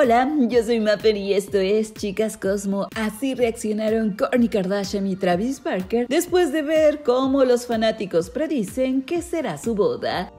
Hola, yo soy Mapper y esto es Chicas Cosmo. Así reaccionaron Kourtney Kardashian y Travis Barker después de ver cómo los fanáticos predicen que será su boda.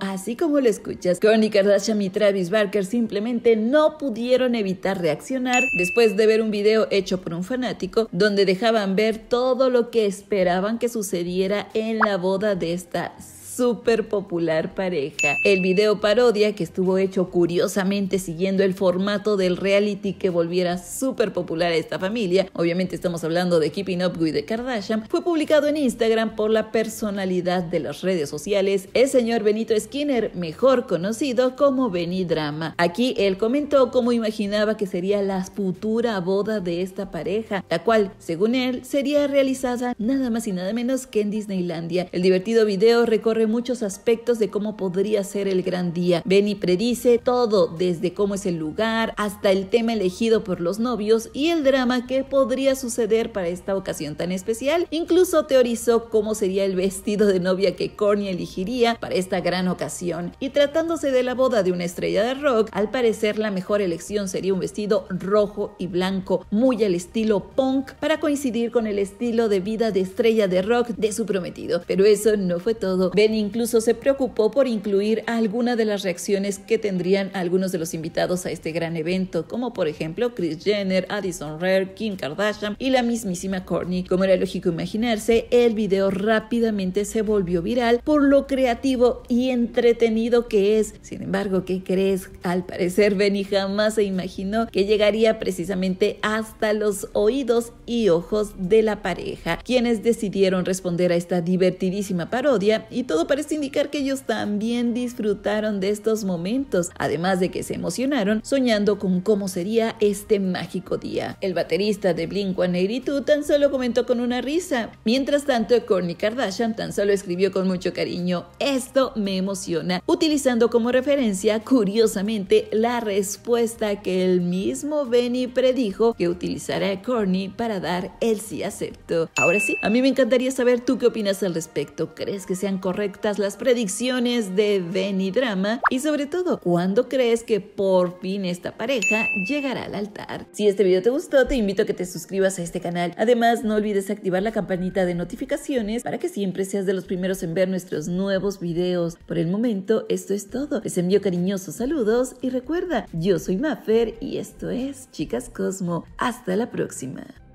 Así como lo escuchas, Kourtney Kardashian y Travis Barker simplemente no pudieron evitar reaccionar después de ver un video hecho por un fanático donde dejaban ver todo lo que esperaban que sucediera en la boda de esta super popular pareja. El video parodia que estuvo hecho curiosamente siguiendo el formato del reality que volviera super popular a esta familia, obviamente estamos hablando de Keeping Up with the Kardashian, fue publicado en Instagram por la personalidad de las redes sociales, el señor Benito Skinner, mejor conocido como Benny Drama. Aquí él comentó cómo imaginaba que sería la futura boda de esta pareja, la cual, según él, sería realizada nada más y nada menos que en Disneylandia. El divertido video recorre muchos aspectos de cómo podría ser el gran día. Benny predice todo, desde cómo es el lugar hasta el tema elegido por los novios y el drama que podría suceder para esta ocasión tan especial. Incluso teorizó cómo sería el vestido de novia que Corny elegiría para esta gran ocasión. Y tratándose de la boda de una estrella de rock, al parecer la mejor elección sería un vestido rojo y blanco, muy al estilo punk, para coincidir con el estilo de vida de estrella de rock de su prometido. Pero eso no fue todo. Benny incluso se preocupó por incluir alguna de las reacciones que tendrían algunos de los invitados a este gran evento, como por ejemplo Chris Jenner, Addison Rare, Kim Kardashian y la mismísima Courtney. Como era lógico imaginarse, el video rápidamente se volvió viral por lo creativo y entretenido que es. Sin embargo, ¿qué crees? Al parecer, Benny jamás se imaginó que llegaría precisamente hasta los oídos y ojos de la pareja, quienes decidieron responder a esta divertidísima parodia y todo parece indicar que ellos también disfrutaron de estos momentos, además de que se emocionaron soñando con cómo sería este mágico día. El baterista de Blink-182 tan solo comentó con una risa. Mientras tanto, Kourtney Kardashian tan solo escribió con mucho cariño, esto me emociona, utilizando como referencia, curiosamente, la respuesta que el mismo Benny predijo que utilizará Kourtney para dar el sí acepto. Ahora sí, a mí me encantaría saber tú qué opinas al respecto. ¿Crees que sean correctos las predicciones de y Drama y sobre todo, ¿cuándo crees que por fin esta pareja llegará al altar? Si este video te gustó, te invito a que te suscribas a este canal. Además, no olvides activar la campanita de notificaciones para que siempre seas de los primeros en ver nuestros nuevos videos. Por el momento, esto es todo. Les envío cariñosos saludos y recuerda, yo soy Maffer y esto es Chicas Cosmo. Hasta la próxima.